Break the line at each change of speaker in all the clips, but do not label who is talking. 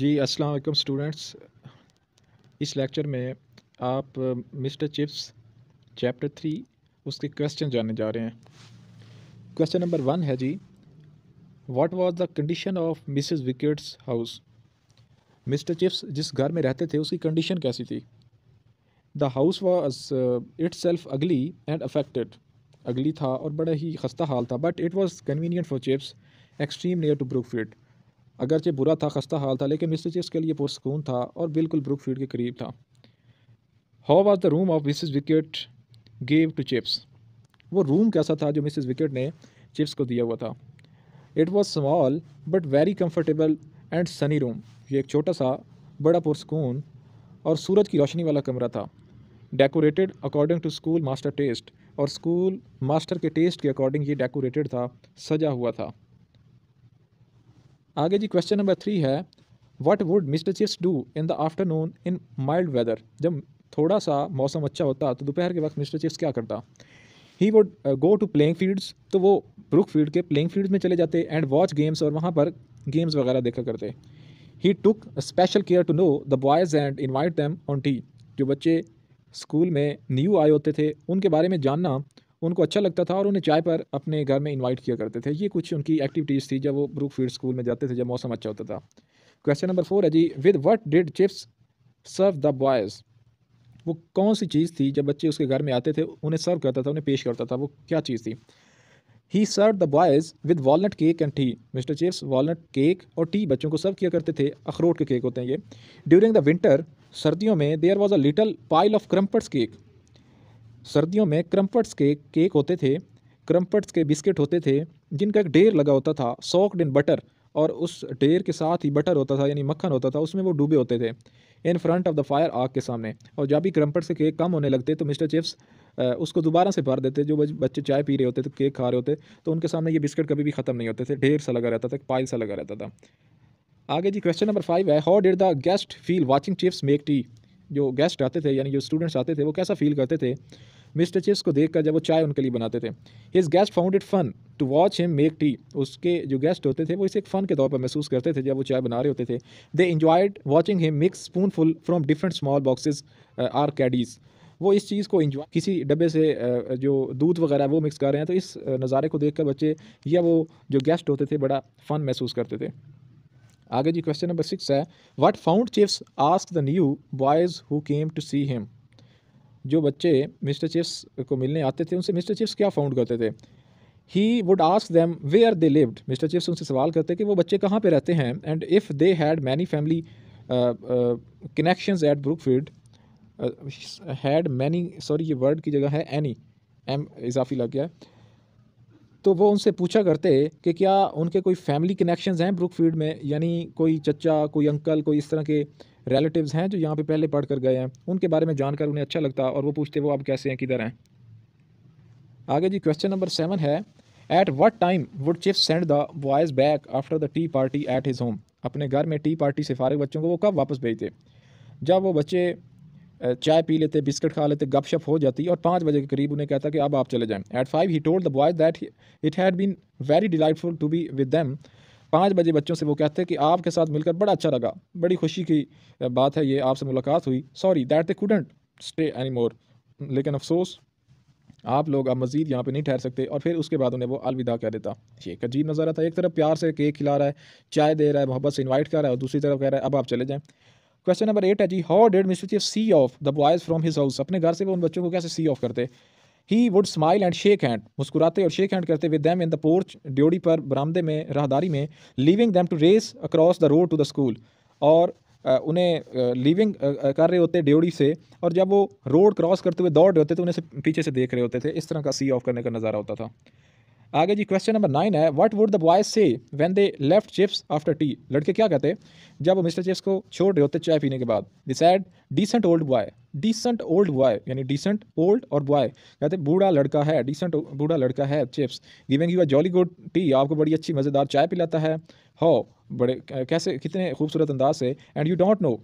जी अस्सलाम वालेकुम स्टूडेंट्स इस लेक्चर में आप मिस्टर चिप्स चैप्टर थ्री उसके क्वेश्चन जानने जा रहे हैं क्वेश्चन नंबर वन है जी what was the condition of missus Wickett's house mister Chips जिस घर में रहते थे उसकी कंडीशन कैसी थी the house was itself ugly and affected ugly था और बड़ा ही खस्ता हाल था but it was convenient for Chips extreme near to Brookfield अगरचे बुरा था खस्ता हाल था लेकिन मिसेज चिप्स के लिए पुरसकून था और बिल्कुल ब्रुक फील्ड के करीब था how was the room of missus Wickett gave to Chips वो रूम कैसा था जो मिसिज विकेट ने चिप्स को दिया हुआ था it was small but very comfortable and sunny room ये एक छोटा सा बड़ा पुरसकून और सूरज की रोशनी वाला कमरा था decorated according to school master taste और स्कूल मास्टर के टेस्ट के अकॉर्डिंग ये डेकोरेटेड था सजा हुआ था आगे जी क्वेश्चन नंबर थ्री है what would mister Chips do in the afternoon in mild weather जब थोड़ा सा मौसम अच्छा होता तो दोपहर के वक्त मिस्टर चिप्स क्या करता he would go to playing fields तो वो ब्रुक फील्ड के प्लेइंग फील्ड्स में चले जाते एंड वॉच गेम्स और वहाँ पर गेम्स वगैरह देखा करते he took special care to know the boys and invite them on tea जो बच्चे स्कूल में न्यू आए होते थे उनके बारे में जानना उनको अच्छा लगता था और उन्हें चाय पर अपने घर में इन्वाइट किया करते थे ये कुछ उनकी एक्टिविटीज़ थी जब वो ब्रूक स्कूल में जाते थे जब मौसम अच्छा होता था क्वेश्चन नंबर फोर है जी with what did Chips serve the boys वो कौन सी चीज़ थी जब बच्चे उसके घर में आते थे उन्हें सर्व करता था उन्हें पेश करता था वो क्या चीज़ थी he serve the boys with walnut cake and tea mister Chips walnut cake और टी बच्चों को सर्व किया करते थे अखरोट के केक होते हैं ये ड्यूरिंग द विंटर सर्दियों में there was a little pile of crumpets cake सर्दियों में क्रम्पट्स के केक होते थे क्रम्पट्स के बिस्किट होते थे जिनका एक ढेर लगा होता था सॉक्ड इन बटर और उस ढेर के साथ ही बटर होता था यानी मक्खन होता था उसमें वो डूबे होते थे in front of the fire आग के सामने और जब भी क्रम्पट्स से केक कम होने लगते तो मिस्टर चिप्स उसको दोबारा से भर देते जो बच्चे चाय पी रहे होते तो केक खा रहे होते तो उनके सामने ये बिस्किट कभी भी ख़त्म नहीं होते थे ढेर सा लगा रहता था पाइल सा लगा रहता था आगे जी क्वेश्चन नंबर फाइव है how did the guest feel watching Chips make tea जो गेस्ट आते थे यानी जो स्टूडेंट्स आते थे वो कैसा फील करते थे मिस्टर चिप्स को देखकर जब वो चाय उनके लिए बनाते थे his guest found it fun to watch him make tea उसके जो गेस्ट होते थे वो इसे एक फ़न के तौर पर महसूस करते थे जब वो चाय बना रहे होते थे they enjoyed watching him mix spoonful from different small boxes or caddies वो इस चीज़ को इंजॉय किसी डब्बे से uh, जो दूध वगैरह वो मिक्स कर रहे हैं तो इस uh, नज़ारे को देखकर बच्चे या वो जो गेस्ट होते थे बड़ा फ़न महसूस करते थे आगे जी क्वेश्चन नंबर सिक्स है what found Chips ask the new boys who came to see him जो बच्चे मिस्टर चिप्स को मिलने आते थे उनसे मिस्टर चिप्स क्या फाउंड करते थे he would ask them where are they lived mister Chips उनसे सवाल करते कि वो बच्चे कहाँ पे रहते हैं and if they had many family connection at Brookfield had many sorry ये वर्ड की जगह है एनी एम इजाफी लग गया तो वो उनसे पूछा करते कि क्या उनके कोई फैमिली कनेक्शंस हैं फील्ड में यानी कोई चचा कोई अंकल कोई इस तरह के रिलेटिव्स हैं जो यहाँ पे पहले पढ़ कर गए हैं उनके बारे में जानकर उन्हें अच्छा लगता और वो पूछते वो आप कैसे हैं किधर हैं आगे जी क्वेश्चन नंबर सेवन है at what time would Chip send the boys back after the tea party at his home अपने घर में टी पार्टी से फारग बच्चों को वो कब वापस भेजते जब वो बच्चे चाय पी लेते बिस्किट खा लेते गपशप हो जाती और पाँच बजे के करीब उन्हें कहता कि अब आप चले जाएं at five he told the boys that it had been very delightful to be with them पाँच बजे बच्चों से वो कहते हैं कि आपके साथ मिलकर बड़ा अच्छा लगा बड़ी खुशी की बात है ये आपसे मुलाकात हुई sorry that they couldn't stay any more लेकिन अफसोस आप लोग अब मज़ीद यहाँ पे नहीं ठहर सकते और फिर उसके बाद उन्हें वो अलविदा कह देता ये एक अजीब नज़ारा था एक तरफ प्यार से केक खिला रहा है चाय दे रहा है मोहब्बत से इनवाइट कर रहा है और दूसरी तरफ कह रहा है अब आप चले जाएँ क्वेश्चन नंबर एट है जी how did mister Chips see off the boys from his house अपने घर से वो उन बच्चों को कैसे सी ऑफ करते he would smile and shake hand मुस्कुराते और शेक हैंड करते with them in the porch ड्योड़ी पर बरामदे में राहदारी में leaving them to race across the road to the school और उन्हें लिविंग कर रहे होते ड्योड़ी से और जब वो रोड क्रॉस करते हुए दौड़ रहे होते तो उन्हें पीछे से देख रहे होते थे इस तरह का सी ऑफ करने का नज़ारा होता था आगे जी क्वेश्चन नंबर नाइन है what would the boys say when they left Chips after tea लड़के क्या कहते जब मिस्टर चिप्स को छोड़ रहे होते चाय पीने के बाद दिस एड decent old boy decent old boy यानी डिसेंट ओल्ड और बॉय कहते बूढ़ा लड़का है डिसेंट बूढ़ा लड़का है Chips giving you a jolly good tea आपको बड़ी अच्छी मज़ेदार चाय पिलाता है हो बड़े कैसे कितने खूबसूरत अंदाज से and you don't know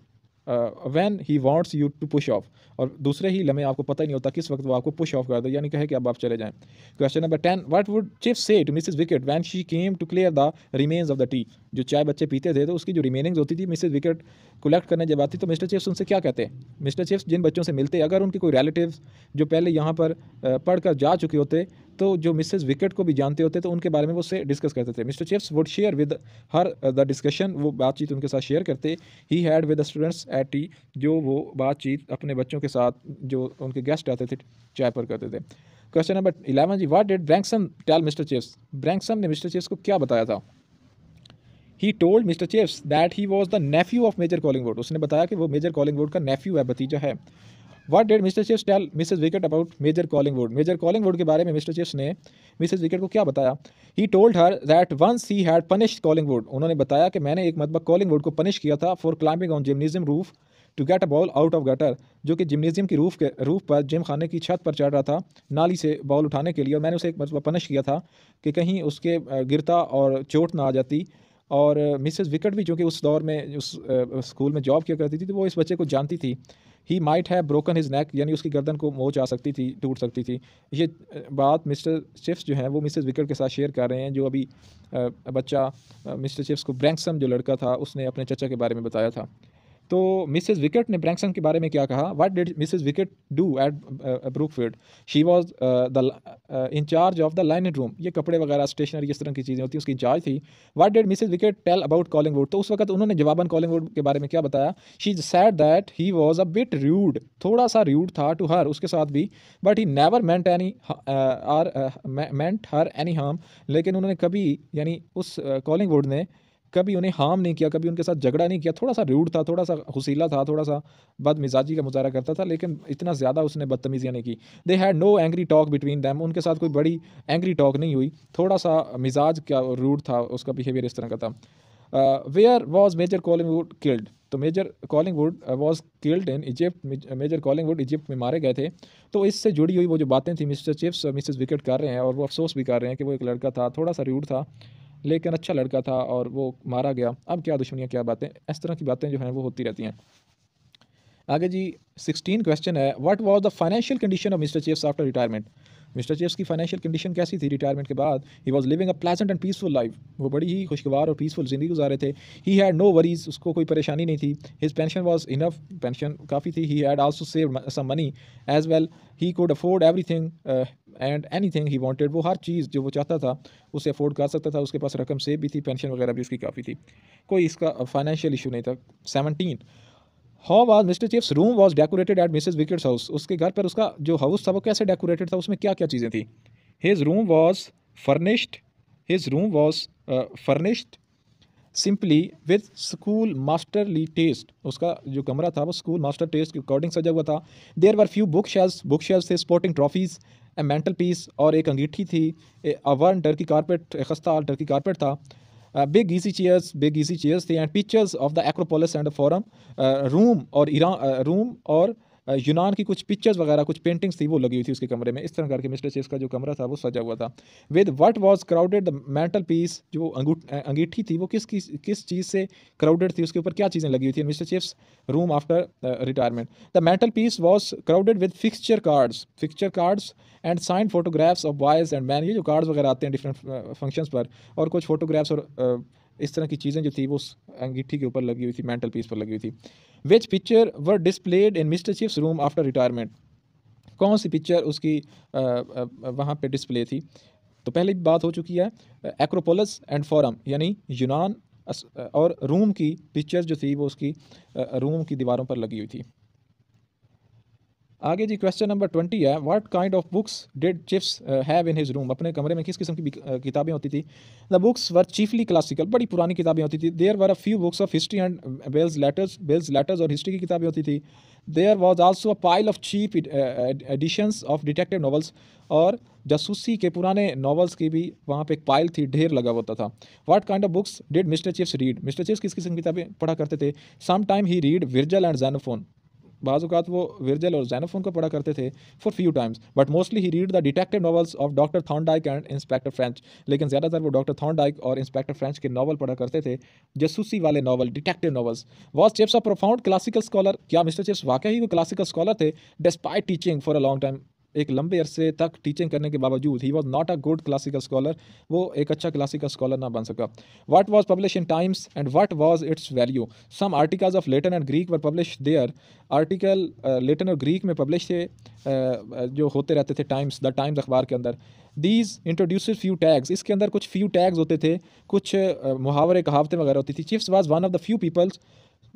when he wants you to push off और दूसरे ही लम्हे आपको पता ही नहीं होता किस वक्त वो आपको पुश ऑफ कर दे यानी कहे कि अब आप चले जाएं question number ten what would Chips say to missus Wickett when she came to clear the remains of the tea जो चाय बच्चे पीते थे तो उसकी जो रिमेनिंग्स होती थी मिसेज विकेट कलेक्ट करने जब आती तो मिस्टर चिप्स उनसे क्या कहते हैं मिस्टर चिप्स जिन बच्चों से मिलते अगर उनके कोई रिलेटिव जो पहले यहाँ पर uh, पढ़ कर जा चुके होते तो जो मिसेज विकेट को भी जानते होते तो उनके बारे में वो से डिस्कस करते थे mister Chips would share with her the discussion वो बातचीत उनके साथ शेयर करते he had with students at tea जो वो बातचीत अपने बच्चों के साथ जो उनके गेस्ट आते थे चाय पर करते थे क्वेश्चन नंबर इलेवन जी what did Branksome tell mister Chips Branksome ने मिस्टर चेफ्स को क्या बताया था he told mister Chips that he was the nephew of major Collingwood उसने बताया कि वो मेजर कॉलिंगवुड का नेफ्यू है भतीजा है what did mister Chips tell missus Wickett about major Collingwood major Collingwood के बारे में मिस्टर चिप्स ने मिसेज विकेट को क्या बताया he told her that once he had punish Collingwood उन्होंने बताया कि मैंने एक मतबा कॉलिंगवुड को पनिश किया था for climbing on gymnasium roof to get a ball out of gutter जो कि जिमनीजियम की रूफ के रूफ पर जिम खाने की छत पर चढ़ रहा था नाली से बॉल उठाने के लिए और मैंने उसे एक मतलब पनिश किया था कि कहीं उसके गिरता और चोट ना आ जाती और मिसेज विकेट भी जो कि उस दौर में उस स्कूल में जॉब किया करती थी तो वो इस बच्चे को जानती थी he might have broken his neck यानी उसकी गर्दन को मोच आ सकती थी टूट सकती थी ये बात मिस्टर चिप्स जो हैं वो मिसेस विकेट के साथ शेयर कर रहे हैं जो अभी बच्चा मिस्टर चिप्स को ब्रैंकसम जो लड़का था उसने अपने चचा के बारे में बताया था तो मिसेस विकेट ने ब्रैंकसन के बारे में क्या कहा what did missus Wickett do at Brookfield she was the incharge of the linen room ये कपड़े वगैरह स्टेशनरी इस तरह की चीज़ें होती हैं उसकी इंचार्ज थी what did missus Wickett tell about Collingwood तो उस वक्त उन्होंने जवाबन कॉलिंगवुड के बारे में क्या बताया she said that he was a bit rude थोड़ा सा रूड था टू हर उसके साथ भी but he never meant any or meant her any harm लेकिन उन्होंने कभी यानी उस कॉलिंग uh, कॉलिंगवुड ने कभी उन्हें हार्म नहीं किया कभी उनके साथ झगड़ा नहीं किया थोड़ा सा रूड था थोड़ा सा हुसीला था थोड़ा सा बदमिजाजी का मुजाहरा करता था लेकिन इतना ज़्यादा उसने बदतमीजियाँ नहीं की they had no angry talk between them उनके साथ कोई बड़ी एंग्री टॉक नहीं हुई थोड़ा सा मिजाज का रूड था उसका बिहेवियर इस तरह का था where was major Collingwood killed तो major Collingwood was killed in Egypt major Collingwood Egypt में मारे गए थे तो इससे जुड़ी हुई वो जो बातें थी मिस्टर चिप्स और मिसेस विकेट कर रहे हैं और वो अफसोस भी कर रहे हैं कि वो एक लड़का था थोड़ा सा रूड था लेकिन अच्छा लड़का था और वो मारा गया अब क्या दुश्मनियाँ क्या बातें इस तरह की बातें जो हैं वो होती रहती हैं आगे जी सिक्सटीन क्वेश्चन है what was the financial condition of mister Chips's after retirement mister Chips की फाइनेंशियल कंडीशन कैसी थी रिटायरमेंट के बाद he was living a pleasant and peaceful life वो बड़ी ही खुशगवार और पीसफुल ज़िंदगी गुजारे थे ही हैड नो वरीज उसको कोई परेशानी नहीं थी his pension was enough pension काफ़ी थी he had also save some money as well he could afford everything and anything he wanted वो हर चीज़ जो वो चाहता था उसे अफोर्ड कर सकता था उसके पास रकम सेव भी थी पेंशन वगैरह भी उसकी काफ़ी थी कोई इसका फाइनेंशियल इशू नहीं था seventeen how was mister Chips's room was decorated at missus Wickett's house उसके घर पर उसका जो हाउस था वो कैसे डेकोरेटेड था उसमें क्या क्या चीज़ें थी his room was furnished his room was furnished simply with schoolmasterly taste उसका जो कमरा था वो स्कूल मास्टर टेस्ट के अकॉर्डिंग सजा हुआ था there were few bookshelves bookshelves थे sporting trophies a mantelpiece और एक अंगीठी थी अवर्न टर्की कारपेट खस्ता टर्की कारपेट था uh, big easy chairs, big easy chairs. They had pictures of the Acropolis and the Forum, uh, room or Iran, uh, room or यूनान की कुछ pictures वगैरह कुछ पेंटिंग्स थी वो लगी हुई थी उसके कमरे में इस तरह करके मिस्टर चेस का जो कमरा था वो सजा हुआ था with what was crowded the mantelpiece जो अंगीठी थी वो किस किस किस चीज़ से क्राउडेड थी उसके ऊपर क्या चीज़ें लगी हुई थी Mr Chips room after retirement the mantelpiece was crowded with fixture cards fixture cards and signed photographs of boys and men ये जो कार्ड्स वगैरह आते हैं डिफरेंट फंक्शंस पर और कुछ फोटोग्राफ्स और इस तरह की चीज़ें जो थी वो उस अंगीठी के ऊपर लगी हुई थी मेंटल पीस पर लगी हुई थी which picture were displayed in Mr Chips room after retirement कौन सी पिक्चर उसकी वहाँ पे डिस्प्ले थी तो पहले भी बात हो चुकी है एक्रोपोलस एंड फोरम यानी यूनान और रूम की पिक्चर जो थी वो उसकी रूम की दीवारों पर लगी हुई थी आगे जी क्वेश्चन नंबर ट्वेंटी है what kind of books did Chips have in his room अपने कमरे में किस किस्म की uh, किताबें होती थी the books were chiefly classical बड़ी पुरानी किताबें होती थी there were a few books of history and belles lettres belles lettres और हिस्ट्री की किताबें होती थी there was also a pile of cheap editions of detective novels और जासूसी के पुराने नॉवल्स की भी वहाँ पे एक पाइल थी ढेर लगा होता था what kind of books did Mr Chips read Mr Chips किस किस्म की किताबें पढ़ा करते थे some time he read Virgil and Xenophon बाज़ात वो विरजल और जैनोफोन को पढ़ा करते थे for few times but mostly he read the detective novels of doctor Thorndyke and inspector French लेकिन ज़्यादातर वो डॉक्टर थॉन्डाइक और इंस्पेक्टर फ्रेंच के नावल पढ़ा करते थे जसूसी वाले novel detective novels was Chips a profound classical scholar क्या मिस्टर चिप्स वाकई वो क्लासिकल स्कॉलर थे despite teaching for a long time एक लंबे अरसे तक टीचिंग करने के बावजूद he was not a good classical scholar वो एक अच्छा क्लासिकल स्कॉलर ना बन सका what was publish in Times and what was its value some articles of Latin and Greek were publish there article Latin और ग्रीक में publish थे uh, uh, जो होते रहते थे टाइम्स द टाइम्स अखबार के अंदर दीज इंट्रोड्यूस फ्यू टैग्स इसके अंदर कुछ फ्यू टैग्स होते थे कुछ uh, मुहावरे कहावतें वगैरह होती थी Chips was one of the few peoples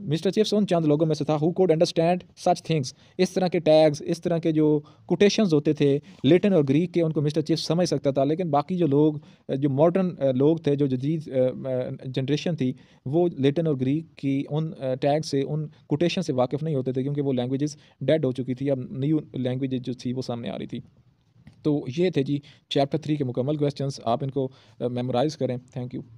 Mr Chips उन चंद लोगों में से था who could understand such things इस तरह के टैग्स इस तरह के जो कोटेशंस होते थे लेटिन और ग्रीक के उनको मिस्टर चिप्स समझ सकता था लेकिन बाकी जो लोग जो मॉडर्न लोग थे जो जदीद जनरेशन थी वो लेटिन और ग्रीक की उन टैग से उन कोटेशन से वाकिफ़ नहीं होते थे क्योंकि वो लैंग्वेजेस डेड हो चुकी थी अब न्यू लैंग्वेज जो थी वो सामने आ रही थी तो ये थे जी चैप्टर थ्री के मुकम्मल क्वेश्चंस आप इनको मेमोराइज़ करें थैंक यू